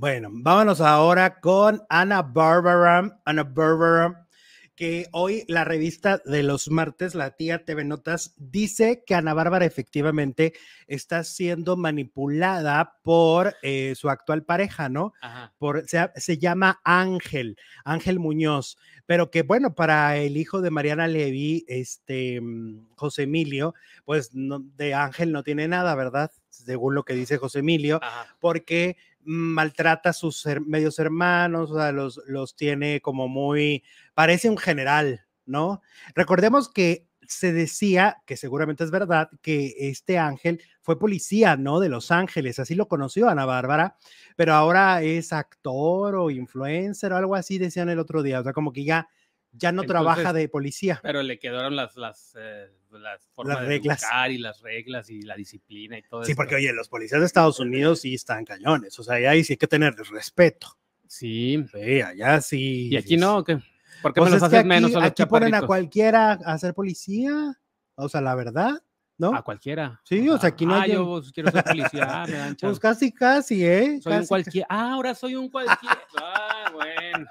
Bueno, vámonos ahora con Ana Barbara, Ana Bárbara, que hoy la revista de los martes, la tía TV Notas, dice que Ana Bárbara efectivamente está siendo manipulada por eh, su actual pareja, ¿no? Por, se, llama Ángel, Ángel Muñoz, pero que bueno, para el hijo de Mariana Levy, este, José Emilio, pues de Ángel no tiene nada, ¿verdad? Según lo que dice José Emilio, porque maltrata a sus medios hermanos, o sea, los, los tiene como muy, parece un general, ¿no? Recordemos que se decía, que seguramente es verdad, que este ángel fue policía, ¿no? De Los Ángeles, así lo conoció Ana Bárbara, pero ahora es actor o influencer o algo así, decían el otro día, o sea, como que ya ya no trabaja de policía. Pero le quedaron las, las, eh, las formas de reglas. y las reglas y la disciplina y todo Sí, porque oye, los policías de Estados Unidos sí están cañones, o sea, ahí sí hay que tener respeto. Sí. Sí, allá sí. ¿Y aquí no? ¿Por qué aquí ponen a cualquiera a ser policía, o sea, la verdad. ¿No? A cualquiera. Sí, o sea, aquí no ah, yo pues, quiero ser policía. me dan pues casi, casi, ¿eh? Soy un cualquiera. Ah, ahora soy un cualquiera. Ah, bueno.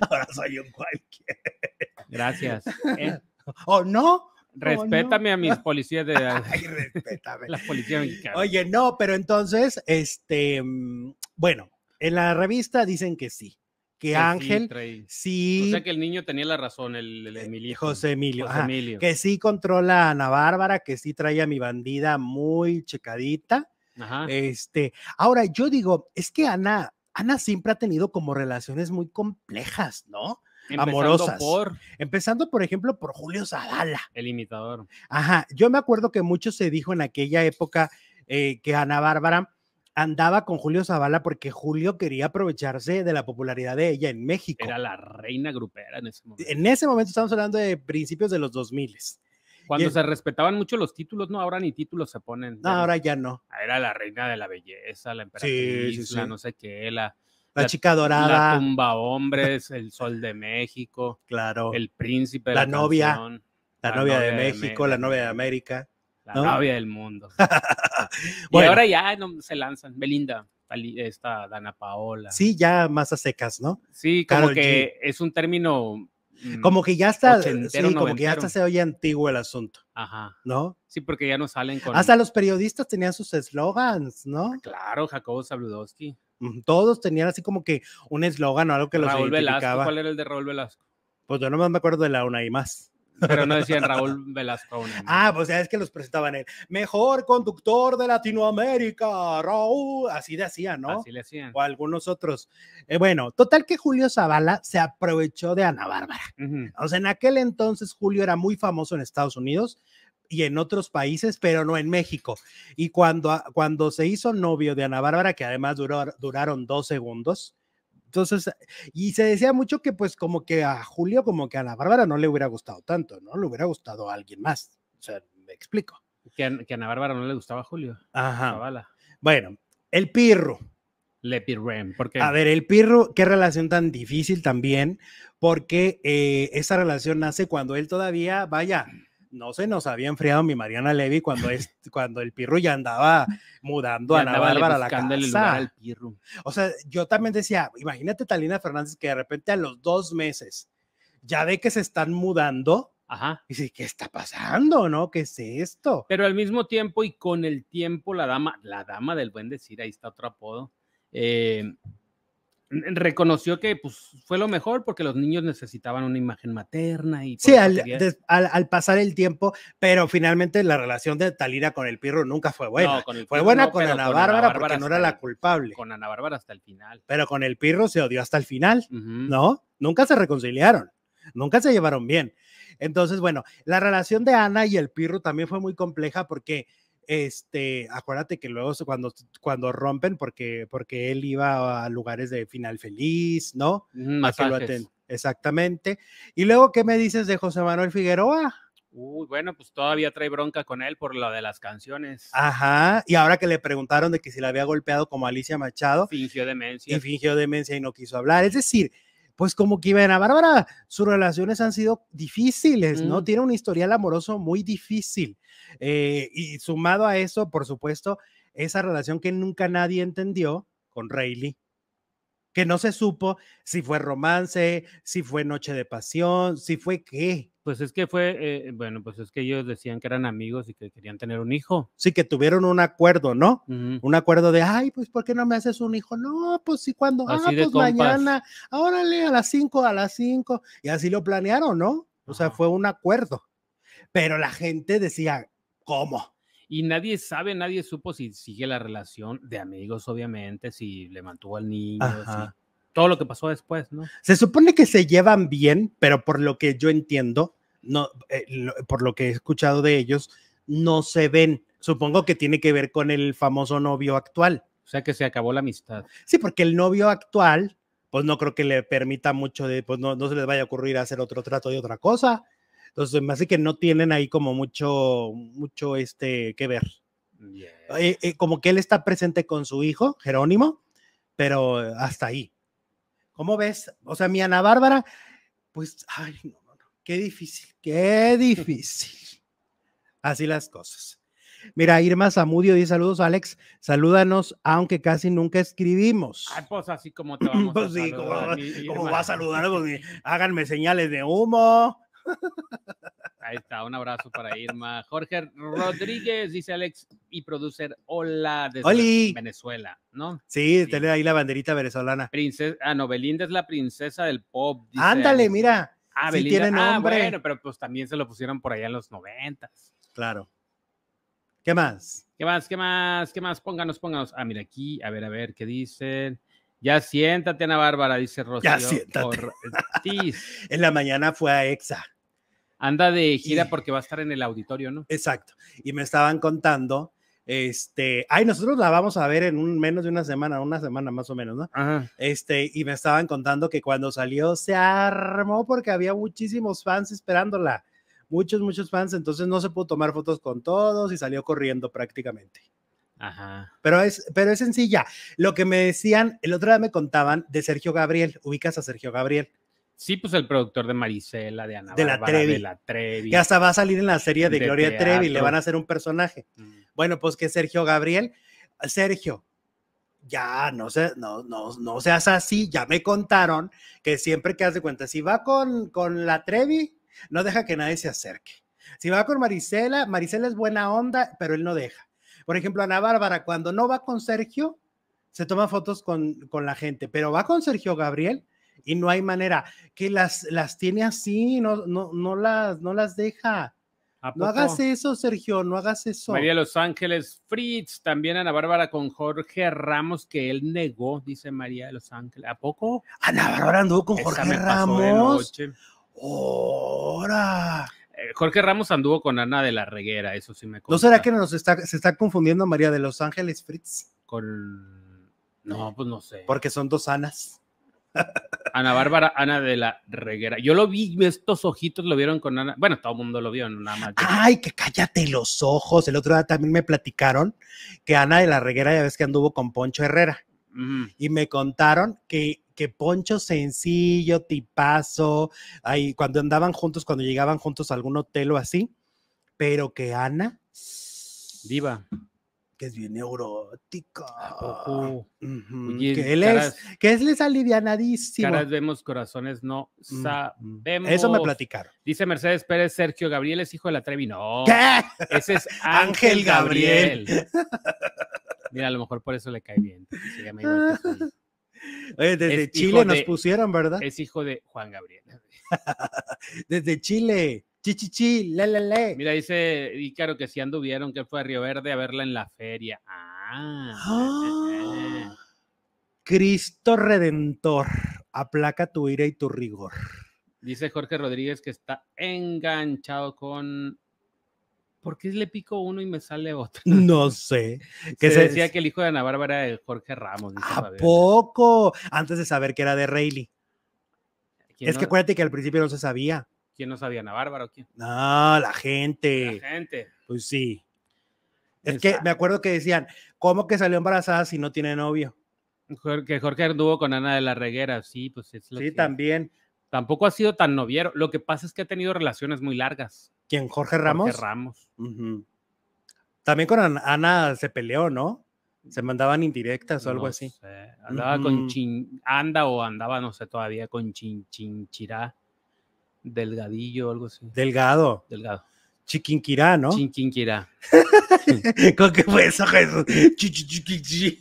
ahora soy un cualquier. Gracias. Eh. ¿O no? Respétame a mis policías de Ay, respétame. Las policías mexicanas. Oye, no, pero entonces, este, mm, bueno, en la revista dicen que sí, que, Ángel sí, O sea que el niño tenía la razón, el, eh, Emilio. José Emilio. que sí controla a Ana Bárbara, que sí trae a mi bandida muy checadita. Este, ahora yo digo, es que Ana, Ana siempre ha tenido como relaciones muy complejas, ¿no? amorosas. Empezando, por ejemplo, por Julio Zavala. El imitador. Ajá, yo me acuerdo que mucho se dijo en aquella época eh, que Ana Bárbara andaba con Julio Zavala porque Julio quería aprovecharse de la popularidad de ella en México. Era la reina grupera en ese momento. En ese momento estamos hablando de principios de los 2000. Cuando se respetaban mucho los títulos, no, ahora ni títulos se ponen. No, ahora ya no. Ah, era la reina de la belleza, la emperatriz, la no sé qué, la, la, chica dorada. La tumba hombres, el sol de México. Claro. El príncipe. la, novia. la, novia, de, México, la novia de América. La novia del mundo. bueno. Y ahora ya se lanzan. Belinda, esta Dana Paola. Sí, ya a secas, ¿no? Sí, como que es un término como que ya está, sí, como que ya está, se oye antiguo el asunto. Ajá. ¿No? Sí, porque ya no salen con. Hasta los periodistas tenían sus eslogans, ¿no? Ah, claro, Jacobo Sabludowski Todos tenían así como que un eslogan o algo que los identificaba. ¿Cuál era el de Raúl Velasco? Pues yo nomás me acuerdo de la una y más. Pero no decían Raúl Velasco. Ah, pues ya es que los presentaban el Mejor conductor de Latinoamérica, Raúl. Así decían, ¿no? Así le O algunos otros. Eh, bueno, total que Julio Zavala se aprovechó de Ana Bárbara. O sea, en aquel entonces Julio era muy famoso en Estados Unidos y en otros países, pero no en México. Y cuando, cuando se hizo novio de Ana Bárbara, que además duró, duraron dos segundos, entonces, eh, y se decía mucho que pues como que a Julio, como que a la Bárbara no le hubiera gustado tanto, ¿no? Le hubiera gustado a alguien más. O sea, me explico. Que a, Ana Bárbara no le gustaba a Julio. Ajá. Bueno, el pirro. Le Pirrem, porque... A ver, el Pirro, qué relación tan difícil también, porque eh, esa relación nace cuando él todavía, vaya, no se nos había enfriado mi Mariana Levy cuando, es, cuando el Pirru ya andaba mudando a Ana Bárbara la casa. al O sea, yo también decía, imagínate Talina Fernández que de repente a los dos meses ya ve que se están mudando. Ajá. Y dice, ¿qué está pasando, no? ¿Qué es esto? Pero al mismo tiempo y con el tiempo, la dama, la dama del buen decir, ahí está otro apodo, eh, reconoció que pues, fue lo mejor porque los niños necesitaban una imagen materna y sí al, pasar el tiempo pero finalmente la relación de Talira con el Pirro nunca fue buena fue buena con, Ana Bárbara, porque no era la culpable con Ana Bárbara hasta el final pero con el Pirro se odió hasta el final no nunca se reconciliaron nunca se llevaron bien entonces bueno la relación de Ana y el Pirro también fue muy compleja porque este, acuérdate que luego cuando, cuando rompen, porque, porque él iba a lugares de final feliz, ¿no? Lo Exactamente. Y luego, ¿qué me dices de José Manuel Figueroa? Uy, bueno, pues todavía trae bronca con él por lo de las canciones. Ajá, y ahora que le preguntaron de que si la había golpeado como Alicia Machado. Fingió demencia. Y fingió demencia y no quiso hablar. Es decir, pues como que Ivana Bárbara, sus relaciones han sido difíciles, ¿no? Mm. Tiene un historial amoroso muy difícil. Eh, y sumado a eso, por supuesto, esa relación que nunca nadie entendió con Rayleigh que no se supo si fue romance, si fue noche de pasión, si fue qué. Pues es que fue, eh, bueno, pues es que ellos decían que eran amigos y que querían tener un hijo. Sí, que tuvieron un acuerdo, ¿no? Un acuerdo de, ay, pues ¿por qué no me haces un hijo? No, pues sí, cuando, ah, pues mañana, órale, a las cinco, a las cinco. Y así lo planearon, ¿no? O sea, fue un acuerdo. Pero la gente decía, ¿cómo? y nadie sabe, nadie supo si sigue la relación de amigos, obviamente, si le mantuvo al niño, todo lo que pasó después, ¿no? Se supone que se llevan bien, pero por lo que yo entiendo, no, eh, por lo que he escuchado de ellos, no se ven. Supongo que tiene que ver con el famoso novio actual. O sea que se acabó la amistad. Sí, porque el novio actual, pues no creo que le permita mucho de, pues no, no se les vaya a ocurrir hacer otro trato de otra cosa. Entonces, me hace que no tienen ahí como mucho, mucho este que ver. Eh, eh, como que él está presente con su hijo, Jerónimo, pero eh, hasta ahí. ¿Cómo ves? O sea, mi Ana Bárbara, pues, ay, no, no, no, qué difícil, qué difícil. Así las cosas. Mira, Irma Zamudio dice saludos, Alex. Salúdanos, aunque casi nunca escribimos. Ay, pues así como te vamos a pues saludar, como, va a saludar, háganme señales de humo Ahí está, un abrazo para Irma. Jorge Rodríguez, dice Alex, y producer, hola desde Venezuela, ¿no? Sí, tener ahí la banderita venezolana. Princesa, ah, no, es la princesa del pop. Ándale, mira. Ah, tiene ah, nombre. bueno, pero pues también se lo pusieron por allá en los noventas. Claro. ¿Qué más? ¿Qué más? ¿Qué más? ¿Qué más? Pónganos, pónganos. Ah, mira aquí, a ver, a ver, ¿qué dicen? Ya siéntate, Ana Bárbara, dice Rocío. Ya siéntate. en la mañana fue a EXA anda de gira porque va a estar en el auditorio, ¿no? Exacto. Y me estaban contando, este, ay, nosotros la vamos a ver en un, menos de una semana, una semana más o menos, ¿no? Este, y me estaban contando que cuando salió se armó porque había muchísimos fans esperándola. Muchos, muchos fans, entonces no se pudo tomar fotos con todos y salió corriendo prácticamente. Ajá. Pero es, pero es sencilla. Lo que me decían, el otro día me contaban de Sergio Gabriel, ubicas a Sergio Gabriel. Sí, pues el productor de Marisela, de Ana de la Trevi. De la Trevi. Ya hasta va a salir en la serie de, Gloria Trevi, le van a hacer un personaje. Mm. Bueno, pues que Sergio Gabriel, Sergio, ya no, se, no, no, no seas así, ya me contaron que siempre que hace cuenta, si va con, con la Trevi, no deja que nadie se acerque. Si va con Marisela, Marisela es buena onda, pero él no deja. Por ejemplo, Ana Bárbara, cuando no va con Sergio, se toma fotos con, con la gente, pero va con Sergio Gabriel, y no hay manera, que las, las tiene así, no, no, no, las, no las deja. No hagas eso, Sergio, no hagas eso. María de Los Ángeles Fritz, también Ana Bárbara con Jorge Ramos, que él negó, dice María de Los Ángeles. ¿A poco? Ana Bárbara anduvo con Jorge Ramos. ahora eh, Jorge Ramos anduvo con Ana de la Reguera, eso sí me acuerdo. ¿No será que nos está, se está confundiendo María de Los Ángeles Fritz? Con. No, pues no sé. Porque son dos Anas. Ana Bárbara, Ana de la Reguera. Yo lo vi, estos ojitos lo vieron con Ana. Bueno, todo el mundo lo vio, nada más. Ay, que cállate los ojos. El otro día también me platicaron que Ana de la Reguera ya ves que anduvo con Poncho Herrera. Y me contaron que, Poncho sencillo, tipazo, ahí, cuando andaban juntos, cuando llegaban juntos a algún hotel o así, pero que Ana. viva que es bien neurótico. que es, les alivianadísimo. Caras vemos, corazones no sabemos. Eso me platicaron. Dice Mercedes Pérez, Sergio Gabriel es hijo de la Trevi. No. ¿Qué? Ese es Ángel Gabriel. Mira, a lo mejor por eso le cae bien. desde Chile nos pusieron, ¿verdad? Es hijo de Juan Gabriel. desde Chile chichichi, le, Mira, dice claro que si sí anduvieron, que fue a Río Verde a verla en la feria. Ah. Cristo Redentor, aplaca tu ira y tu rigor. Dice Jorge Rodríguez que está enganchado con ¿por qué le pico uno y me sale otro? No sé. Que se, decía que el hijo de Ana Bárbara era Jorge Ramos. ¿A poco? Antes de saber que era de Reilly. Es que acuérdate que al principio no se sabía. ¿Quién no sabía? ¿Ana Bárbara o quién? No, la gente. La gente. Pues sí. Es que me acuerdo que decían, ¿cómo que salió embarazada si no tiene novio? Que Jorge anduvo con Ana de la Reguera, sí, pues es lo Sí, también. Tampoco ha sido tan noviero. Lo que pasa es que ha tenido relaciones muy largas. ¿Quién? Jorge Ramos. Ramos. También con Ana se peleó, ¿no? Se mandaban indirectas o algo así. Andaba con Chin, anda o andaba, no sé todavía, con Chin Chinchirá. Delgadillo o algo así. Delgado. Delgado. Chiquinquirá, ¿no? Chiquinquirá. ¿Con qué fue eso, Jesús?